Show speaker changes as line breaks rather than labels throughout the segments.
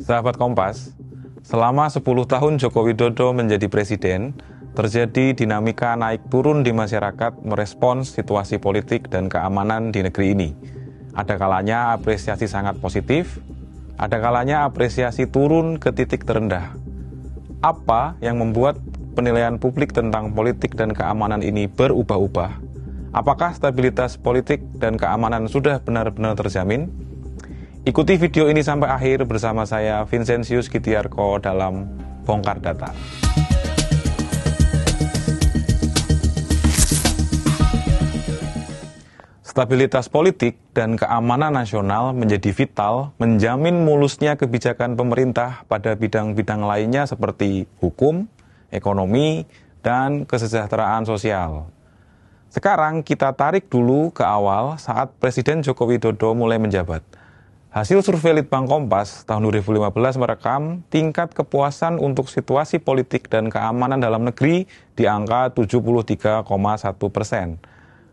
Sahabat Kompas, selama 10 tahun Joko Widodo menjadi presiden, terjadi dinamika naik turun di masyarakat merespons situasi politik dan keamanan di negeri ini. Ada kalanya apresiasi sangat positif, ada kalanya apresiasi turun ke titik terendah. Apa yang membuat penilaian publik tentang politik dan keamanan ini berubah-ubah? Apakah stabilitas politik dan keamanan sudah benar-benar terjamin? Ikuti video ini sampai akhir bersama saya Vincentius Gitiarko dalam Bongkar Data. Stabilitas politik dan keamanan nasional menjadi vital menjamin mulusnya kebijakan pemerintah pada bidang-bidang lainnya seperti hukum, ekonomi, dan kesejahteraan sosial. Sekarang kita tarik dulu ke awal saat Presiden Joko Widodo mulai menjabat. Hasil survei Litbang Kompas tahun 2015 merekam tingkat kepuasan untuk situasi politik dan keamanan dalam negeri di angka 73,1 persen.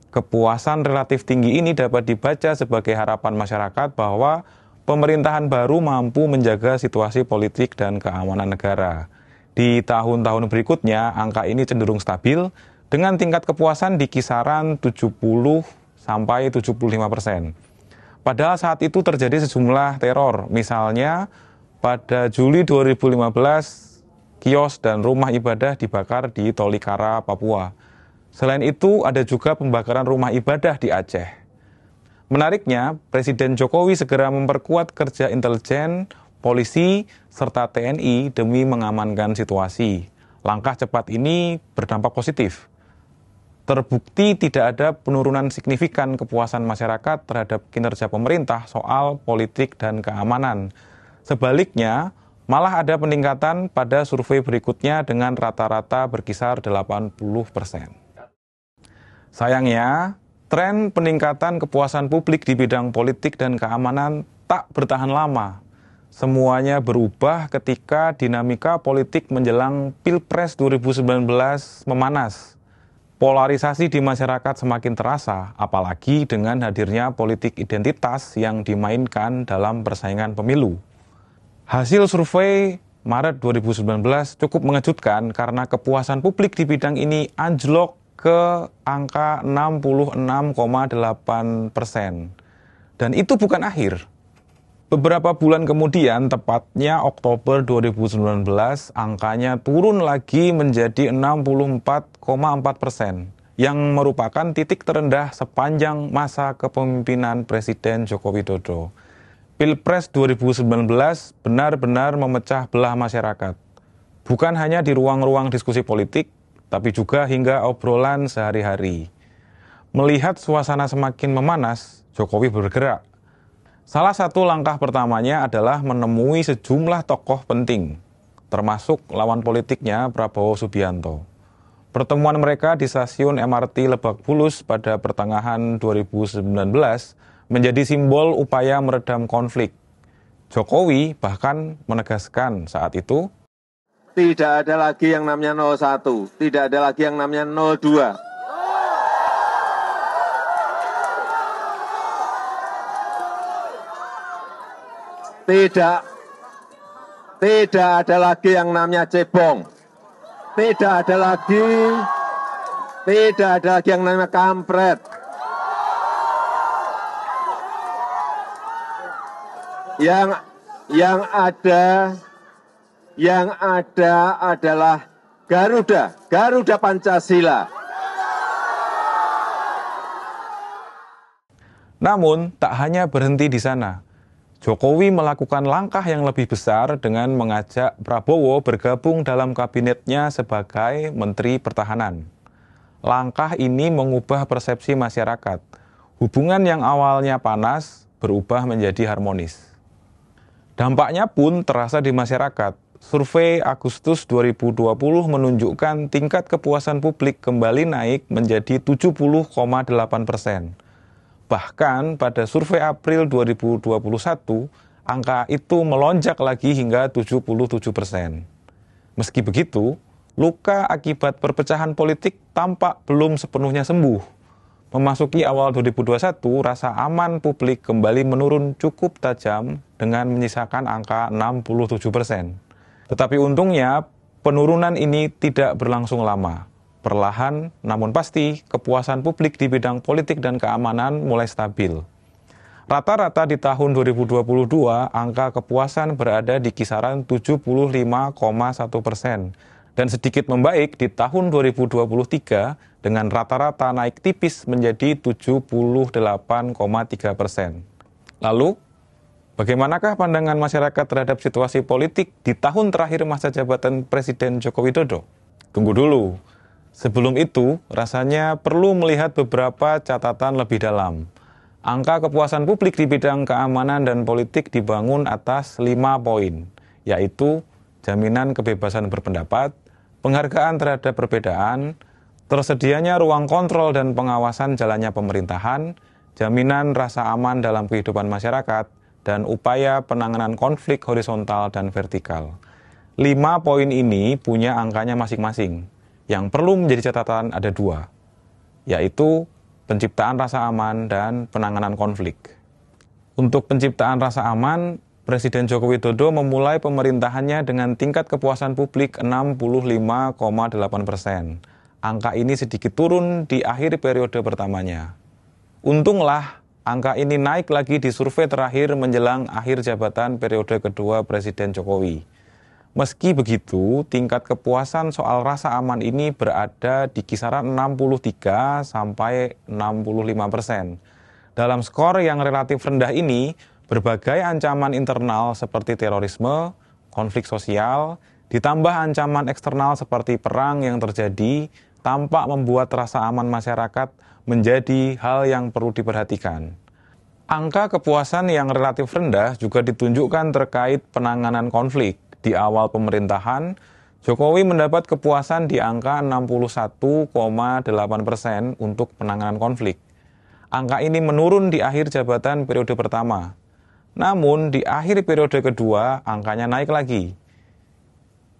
Kepuasan relatif tinggi ini dapat dibaca sebagai harapan masyarakat bahwa pemerintahan baru mampu menjaga situasi politik dan keamanan negara. Di tahun-tahun berikutnya, angka ini cenderung stabil dengan tingkat kepuasan di kisaran 70 sampai 75 persen. Padahal saat itu terjadi sejumlah teror, misalnya pada Juli 2015 kios dan rumah ibadah dibakar di Tolikara, Papua. Selain itu ada juga pembakaran rumah ibadah di Aceh. Menariknya, Presiden Jokowi segera memperkuat kerja intelijen, polisi, serta TNI demi mengamankan situasi. Langkah cepat ini berdampak positif terbukti tidak ada penurunan signifikan kepuasan masyarakat terhadap kinerja pemerintah soal politik dan keamanan. Sebaliknya, malah ada peningkatan pada survei berikutnya dengan rata-rata berkisar 80 persen. Sayangnya, tren peningkatan kepuasan publik di bidang politik dan keamanan tak bertahan lama. Semuanya berubah ketika dinamika politik menjelang Pilpres 2019 memanas Polarisasi di masyarakat semakin terasa, apalagi dengan hadirnya politik identitas yang dimainkan dalam persaingan pemilu. Hasil survei Maret 2019 cukup mengejutkan karena kepuasan publik di bidang ini anjlok ke angka 66,8 persen. Dan itu bukan akhir. Beberapa bulan kemudian, tepatnya Oktober 2019, angkanya turun lagi menjadi 64,4 persen, yang merupakan titik terendah sepanjang masa kepemimpinan Presiden Joko Widodo. Pilpres 2019 benar-benar memecah belah masyarakat. Bukan hanya di ruang-ruang diskusi politik, tapi juga hingga obrolan sehari-hari. Melihat suasana semakin memanas, Jokowi bergerak Salah satu langkah pertamanya adalah menemui sejumlah tokoh penting, termasuk lawan politiknya Prabowo Subianto. Pertemuan mereka di stasiun MRT Lebak Bulus pada pertengahan 2019 menjadi simbol upaya meredam konflik. Jokowi bahkan menegaskan saat itu, tidak ada lagi yang namanya 01, tidak ada lagi yang namanya 02, Tidak tidak ada lagi yang namanya cebong. Tidak ada lagi tidak ada lagi yang namanya kampret. Yang yang ada yang ada adalah Garuda, Garuda Pancasila. Namun, tak hanya berhenti di sana. Jokowi melakukan langkah yang lebih besar dengan mengajak Prabowo bergabung dalam kabinetnya sebagai Menteri Pertahanan. Langkah ini mengubah persepsi masyarakat. Hubungan yang awalnya panas berubah menjadi harmonis. Dampaknya pun terasa di masyarakat. Survei Agustus 2020 menunjukkan tingkat kepuasan publik kembali naik menjadi 70,8 persen Bahkan pada survei April 2021, angka itu melonjak lagi hingga 77 persen. Meski begitu, luka akibat perpecahan politik tampak belum sepenuhnya sembuh. Memasuki awal 2021, rasa aman publik kembali menurun cukup tajam dengan menyisakan angka 67 persen. Tetapi untungnya, penurunan ini tidak berlangsung lama. Perlahan namun pasti, kepuasan publik di bidang politik dan keamanan mulai stabil. Rata-rata di tahun 2022, angka kepuasan berada di kisaran 75,1 persen. Dan sedikit membaik di tahun 2023 dengan rata-rata naik tipis menjadi 78,3 persen. Lalu, bagaimanakah pandangan masyarakat terhadap situasi politik di tahun terakhir masa jabatan Presiden Joko Widodo? Tunggu dulu, Sebelum itu, rasanya perlu melihat beberapa catatan lebih dalam. Angka kepuasan publik di bidang keamanan dan politik dibangun atas lima poin, yaitu jaminan kebebasan berpendapat, penghargaan terhadap perbedaan, tersedianya ruang kontrol dan pengawasan jalannya pemerintahan, jaminan rasa aman dalam kehidupan masyarakat, dan upaya penanganan konflik horizontal dan vertikal. Lima poin ini punya angkanya masing-masing. Yang perlu menjadi catatan ada dua, yaitu penciptaan rasa aman dan penanganan konflik. Untuk penciptaan rasa aman, Presiden Joko Widodo memulai pemerintahannya dengan tingkat kepuasan publik 65,8 persen. Angka ini sedikit turun di akhir periode pertamanya. Untunglah, angka ini naik lagi di survei terakhir menjelang akhir jabatan periode kedua Presiden Jokowi. Meski begitu, tingkat kepuasan soal rasa aman ini berada di kisaran 63 sampai 65 persen. Dalam skor yang relatif rendah ini, berbagai ancaman internal seperti terorisme, konflik sosial, ditambah ancaman eksternal seperti perang yang terjadi, tampak membuat rasa aman masyarakat menjadi hal yang perlu diperhatikan. Angka kepuasan yang relatif rendah juga ditunjukkan terkait penanganan konflik di awal pemerintahan, Jokowi mendapat kepuasan di angka 61,8 persen untuk penanganan konflik. Angka ini menurun di akhir jabatan periode pertama. Namun, di akhir periode kedua, angkanya naik lagi.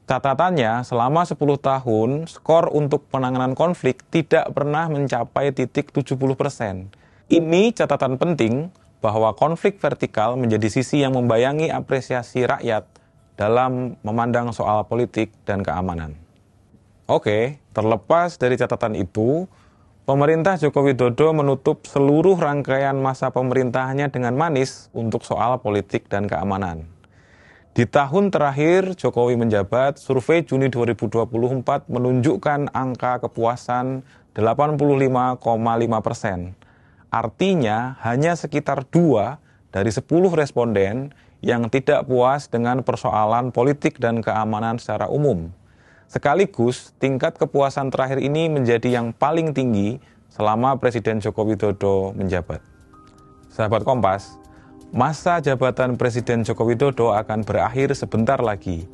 Catatannya, selama 10 tahun, skor untuk penanganan konflik tidak pernah mencapai titik 70 persen. Ini catatan penting bahwa konflik vertikal menjadi sisi yang membayangi apresiasi rakyat dalam memandang soal politik dan keamanan. Oke, terlepas dari catatan itu, pemerintah Joko Widodo menutup seluruh rangkaian masa pemerintahnya dengan manis untuk soal politik dan keamanan. Di tahun terakhir Jokowi menjabat, survei Juni 2024 menunjukkan angka kepuasan 85,5 persen. Artinya hanya sekitar dua dari 10 responden yang tidak puas dengan persoalan politik dan keamanan secara umum. Sekaligus, tingkat kepuasan terakhir ini menjadi yang paling tinggi selama Presiden Joko Widodo menjabat. Sahabat Kompas, masa jabatan Presiden Joko Widodo akan berakhir sebentar lagi.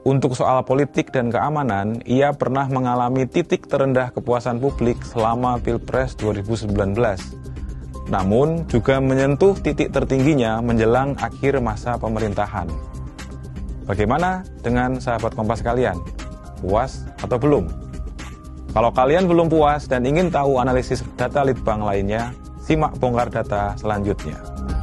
Untuk soal politik dan keamanan, ia pernah mengalami titik terendah kepuasan publik selama Pilpres 2019 namun juga menyentuh titik tertingginya menjelang akhir masa pemerintahan. Bagaimana dengan sahabat kompas kalian? Puas atau belum? Kalau kalian belum puas dan ingin tahu analisis data Litbang lainnya, simak bongkar data selanjutnya.